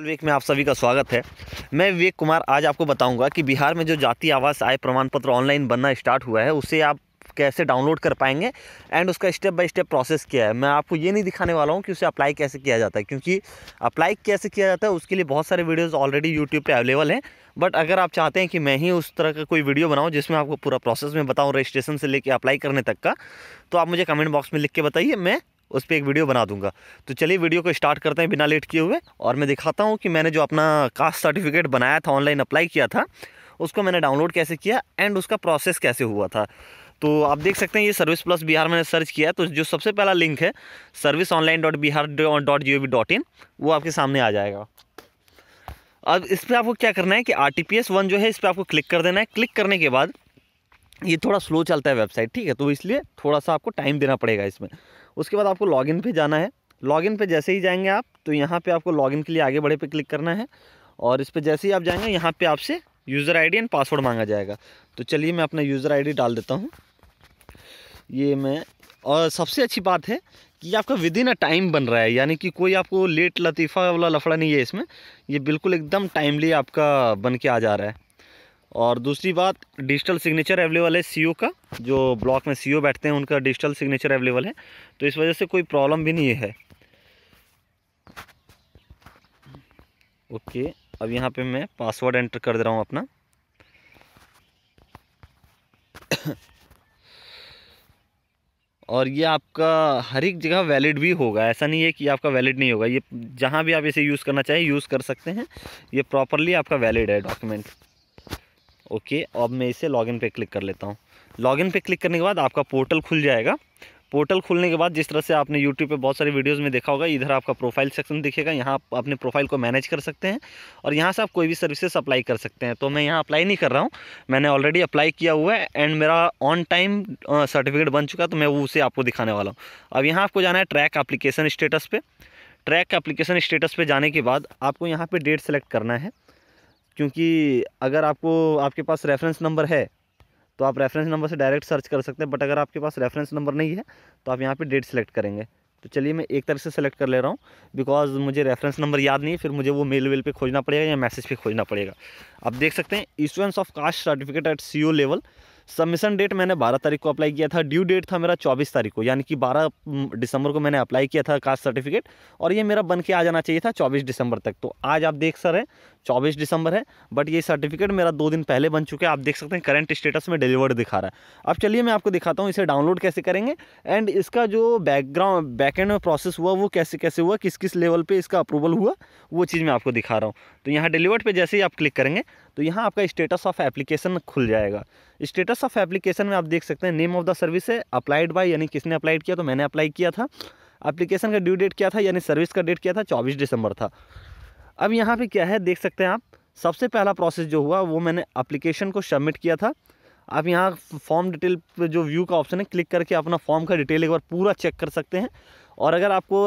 विवेक में आप सभी का स्वागत है मैं विवेक कुमार आज आपको बताऊंगा कि बिहार में जो जाति आवास आय प्रमाण पत्र ऑनलाइन बनना स्टार्ट हुआ है उसे आप कैसे डाउनलोड कर पाएंगे एंड उसका स्टेप बाय स्टेप प्रोसेस क्या है मैं आपको ये नहीं दिखाने वाला हूँ कि उसे अप्लाई कैसे किया जाता है क्योंकि अप्लाई कैसे किया जाता है उसके लिए बहुत सारे वीडियोज़ ऑलरेडी यूट्यूब पर अवेलेबल हैं बट अगर आप चाहते हैं कि मैं ही उस तरह का कोई वीडियो बनाऊँ जिसमें आपको पूरा प्रोसेस में बताऊँ रजिस्ट्रेशन से लेकर अप्लाई करने तक का तो आप मुझे कमेंट बॉक्स में लिख के बताइए मैं उस पर एक वीडियो बना दूंगा तो चलिए वीडियो को स्टार्ट करते हैं बिना लेट किए हुए और मैं दिखाता हूँ कि मैंने जो अपना कास्ट सर्टिफिकेट बनाया था ऑनलाइन अप्लाई किया था उसको मैंने डाउनलोड कैसे किया एंड उसका प्रोसेस कैसे हुआ था तो आप देख सकते हैं ये सर्विस प्लस बिहार मैंने सर्च किया तो जो सबसे पहला लिंक है service online dot Bihar dot G O V dot in वो आपके सामने आ जाएगा अब इस पर आपको क्या करना है कि R T P S one जो है इस पर आपको क्लिक कर देना है क्लिक करने के बाद ये थोड़ा स्लो चलता है वेबसाइट ठीक है तो इसलिए थोड़ा सा आपको टाइम देना पड़ेगा इसमें उसके बाद आपको लॉगिन पे जाना है लॉगिन पे जैसे ही जाएंगे आप तो यहाँ पे आपको लॉगिन के लिए आगे बढ़े पे क्लिक करना है और इस पर जैसे ही आप जाएंगे यहाँ पे आपसे यूज़र आईडी एंड पासवर्ड मांगा जाएगा तो चलिए मैं अपना यूज़र आईडी डाल देता हूँ ये मैं और सबसे अच्छी बात है कि आपका विद इन अ टाइम बन रहा है यानी कि कोई आपको लेट लतीफ़ा वाला लफड़ा नहीं है इसमें ये बिल्कुल एकदम टाइमली आपका बन के आ जा रहा है और दूसरी बात डिजिटल सिग्नेचर अवेलेबल है सीईओ e का जो ब्लॉक में सीईओ e बैठते हैं उनका डिजिटल सिग्नेचर अवेलेबल है तो इस वजह से कोई प्रॉब्लम भी नहीं है ओके अब यहाँ पे मैं पासवर्ड एंटर कर दे रहा हूँ अपना और ये आपका हर एक जगह वैलिड भी होगा ऐसा नहीं है कि आपका वैलिड नहीं होगा ये जहाँ भी आप इसे यूज़ करना चाहें यूज़ कर सकते हैं ये प्रॉपरली आपका वैलिड है डॉक्यूमेंट ओके अब मैं इसे लॉगिन पे क्लिक कर लेता हूँ लॉगिन पे क्लिक करने के बाद आपका पोर्टल खुल जाएगा पोर्टल खुलने के बाद जिस तरह से आपने यूट्यूब पे बहुत सारे वीडियोस में देखा होगा इधर आपका प्रोफाइल सेक्शन दिखेगा यहाँ आप अपने प्रोफाइल को मैनेज कर सकते हैं और यहाँ से आप कोई भी सर्विसेज अप्लाई कर सकते हैं तो मैं यहाँ अप्लाई नहीं कर रहा हूँ मैंने ऑलरेडी अप्लाई किया हुआ है एंड मेरा ऑन टाइम सर्टिफिकेट बन चुका तो मैं वो उसे आपको दिखाने वाला हूँ अब यहाँ आपको जाना है ट्रैक अप्लीकेशन स्टेटस पर ट्रैक एप्लीकेशन स्टेटस पर जाने के बाद आपको यहाँ पर डेट सेलेक्ट करना है क्योंकि अगर आपको आपके पास रेफरेंस नंबर है तो आप रेफरेंस नंबर से डायरेक्ट सर्च कर सकते हैं बट अगर आपके पास रेफरेंस नंबर नहीं है तो आप यहाँ पे डेट सेलेक्ट करेंगे तो चलिए मैं एक तरह से सेलेक्ट कर ले रहा हूँ बिकॉज मुझे रेफरेंस नंबर याद नहीं है फिर मुझे वो मेल वेल पे खोजना पड़ेगा या मैसेज पे खोजना पड़ेगा आप देख सकते हैं issuance of caste certificate at C level submission date मैंने बारह तारीख को अप्लाई किया था ड्यू डेट था मेरा चौबीस तारीख को यानी कि बारह दिसंबर को मैंने अप्लाई किया था कास्ट सर्टिफिकेट और ये मेरा बन के आ जाना चाहिए था चौबीस दिसंबर तक तो आज आप देख सर है चौबीस दिसंबर है बट ये सर्टिफिकेट मेरा दो दिन पहले बन चुका है आप देख सकते हैं करंट स्टेटस में डिलीवर्ड दिखा रहा है अब चलिए मैं आपको दिखाता हूँ इसे डाउनलोड कैसे करेंगे एंड इसका जो बैकग्राउंड बैकेंड में प्रोसेस हुआ वो कैसे कैसे हुआ किस किस लेवल पर इसका अप्रूवल हुआ वो चीज़ मैं आपको दिखा रहा हूँ तो यहाँ डिलीवर्ड पर जैसे ही आप क्लिक करेंगे तो यहाँ आपका स्टेटस ऑफ एप्लीकेशन खुल जाएगा स्टेटस ऑफ एप्लीकेशन में आप देख सकते हैं नेम ऑफ द सर्विस है अप्लाइड बाय यानी किसने अप्लाइड किया तो मैंने अप्लाई किया था एप्लीकेशन का ड्यू डेट क्या था यानी सर्विस का डेट क्या था चौबीस दिसंबर था अब यहाँ पे क्या है देख सकते हैं आप सबसे पहला प्रोसेस जो हुआ वो मैंने अप्लीकेशन को सबमिट किया था आप यहाँ फॉर्म डिटेल जो व्यू का ऑप्शन है क्लिक करके अपना फॉर्म का डिटेल एक बार पूरा चेक कर सकते हैं और अगर आपको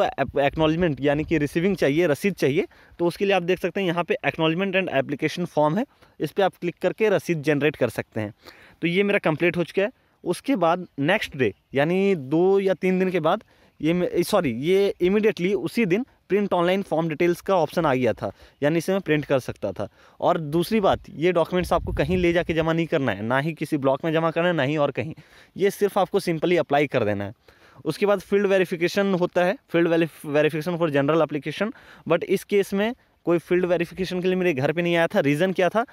एक्नॉलेजमेंट यानी कि रिसीविंग चाहिए रसीद चाहिए तो उसके लिए आप देख सकते हैं यहाँ पे एक्नॉलेजमेंट एंड एप्लीकेशन फॉर्म है इस पर आप क्लिक करके रसीद जनरेट कर सकते हैं तो ये मेरा कंप्लीट हो चुका है उसके बाद नेक्स्ट डे यानी दो या तीन दिन के बाद ये सॉरी ये इमिडिएटली उसी दिन प्रिंट ऑनलाइन फॉर्म डिटेल्स का ऑप्शन आ गया था यानी इसे मैं प्रिंट कर सकता था और दूसरी बात ये डॉक्यूमेंट्स आपको कहीं ले जाके जमा नहीं करना है ना ही किसी ब्लॉक में जमा करना है ना ही और कहीं ये सिर्फ आपको सिंपली अप्लाई कर देना है उसके बाद फील्ड वेरिफिकेशन होता है field verification for general application but इस केस में कोई फील्ड वेरिफिकेशन के लिए मेरे घर पे नहीं आया था रीज़न क्या था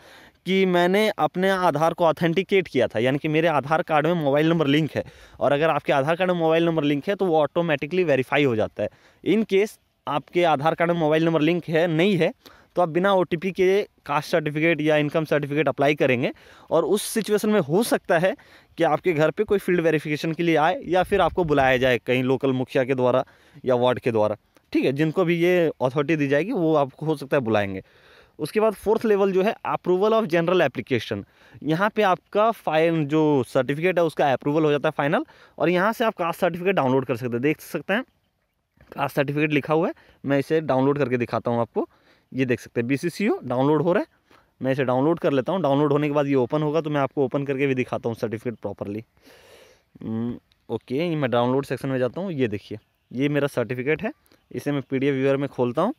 कि मैंने अपने आधार को ऑथेंटिकेट किया था यानी कि मेरे आधार कार्ड में मोबाइल नंबर लिंक है और अगर आपके आधार कार्ड में मोबाइल नंबर लिंक है तो वो ऑटोमेटिकली वेरीफाई हो जाता है इन केस आपके आधार कार्ड में मोबाइल नंबर लिंक है नहीं है तो आप बिना ओ के कास्ट सर्टिफिकेट या इनकम सर्टिफिकेट अप्लाई करेंगे और उस सिचुएशन में हो सकता है कि आपके घर पे कोई फील्ड वेरिफिकेशन के लिए आए या फिर आपको बुलाया जाए कहीं लोकल मुखिया के द्वारा या वार्ड के द्वारा ठीक है जिनको भी ये अथॉरिटी दी जाएगी वो आपको हो सकता है बुलाएंगे उसके बाद फोर्थ लेवल जो है अप्रूवल ऑफ जनरल एप्लीकेशन यहाँ पे आपका फाइन जो सर्टिफिकेट है उसका अप्रूवल हो जाता है फाइनल और यहाँ से आप कास्ट सर्टिफिकेट डाउनलोड कर सकते हैं देख सकते हैं कास्ट सर्टिफिकेट लिखा हुआ है मैं इसे डाउनलोड करके दिखाता हूँ आपको ये देख सकते हैं बी डाउनलोड हो रहा है मैं इसे डाउनलोड कर लेता हूँ डाउनलोड होने के बाद ये ओपन होगा तो मैं आपको ओपन करके भी दिखाता हूँ सर्टिफिकेट प्रॉपरली ओके मैं डाउनलोड सेक्शन में जाता हूँ ये देखिए ये मेरा सर्टिफिकेट है इसे मैं पी व्यूअर में खोलता हूँ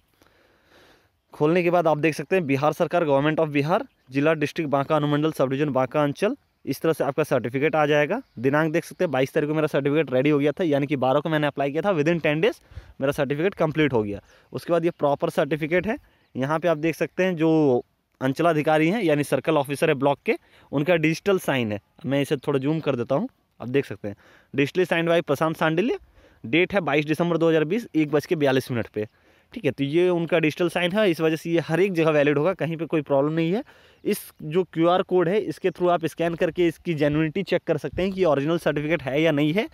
खोलने के बाद आप देख सकते हैं बिहार सरकार गवर्नमेंट ऑफ बिहार जिला डिस्ट्रिक्ट बांका अनुमंडल सब डिवीजन बांका अंचल इस तरह से आपका सर्टिफिकेट आ जाएगा दिनांक देख सकते हैं बाईस तारीख को मेरा सर्टिफिकेट रेडी हो गया था यानी कि बारह को मैंने अप्लाई किया था विद इन टेन डेज मेरा सर्टिफिकेट कंप्लीट हो गया उसके बाद ये प्रॉपर सर्टिफिकेट है यहाँ पे आप देख सकते हैं जो अंचलाधिकारी हैं यानी सर्कल ऑफिसर है ब्लॉक के उनका डिजिटल साइन है मैं इसे थोड़ा जूम कर देता हूँ आप देख सकते हैं digitally signed by Prashant Sandilya date है बाईस दिसंबर 2020 एक बज के बयालीस मिनट पर ठीक है तो ये उनका डिजिटल साइन है इस वजह से ये हर एक जगह वैलिड होगा कहीं पे कोई प्रॉब्लम नहीं है इस जो क्यूआर कोड है इसके थ्रू आप स्कैन करके इसकी जेनुनिटी चेक कर सकते हैं कि ओरिजिनल सर्टिफिकेट है या नहीं है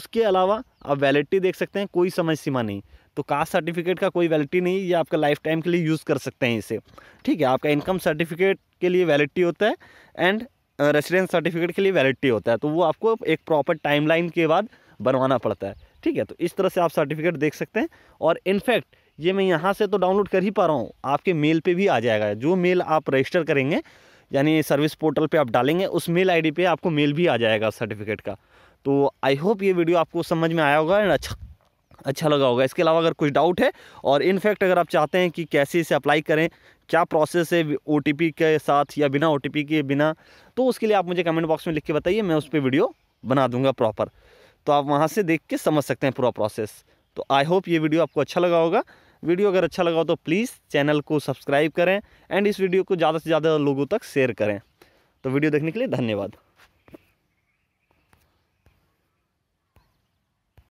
उसके अलावा आप वैलिडिटी देख सकते हैं कोई समय सीमा नहीं तो कास्ट सर्टिफिकेट का कोई वैलिटी नहीं ये आपका लाइफ टाइम के लिए यूज़ कर सकते हैं इसे ठीक है आपका इनकम सर्टिफिकेट के लिए वैलिटी होता है एंड रेसिडेंस सर्टिफिकेट के लिए वैलिटी होता है तो वो आपको एक प्रॉपर टाइमलाइन के बाद बनवाना पड़ता है ठीक है तो इस तरह से आप सर्टिफिकेट देख सकते हैं और इनफैक्ट ये मैं यहाँ से तो डाउनलोड कर ही पा रहा हूँ आपके मेल पे भी आ जाएगा जो मेल आप रजिस्टर करेंगे यानी सर्विस पोर्टल पे आप डालेंगे उस मेल आईडी पे आपको मेल भी आ जाएगा सर्टिफिकेट का तो आई होप ये वीडियो आपको समझ में आया होगा एंड अच्छा अच्छा लगा होगा इसके अलावा अगर कुछ डाउट है और इनफैक्ट अगर आप चाहते हैं कि कैसे इसे अप्लाई करें क्या प्रोसेस है ओ के साथ या बिना ओ के बिना तो उसके लिए आप मुझे कमेंट बॉक्स में लिख के बताइए मैं उस पर वीडियो बना दूंगा प्रॉपर तो आप वहाँ से देख के समझ सकते हैं पूरा प्रोसेस तो आई होप ये वीडियो आपको अच्छा लगा होगा वीडियो अगर अच्छा लगा हो तो प्लीज़ चैनल को सब्सक्राइब करें एंड इस वीडियो को ज़्यादा से ज़्यादा लोगों तक शेयर करें तो वीडियो देखने के लिए धन्यवाद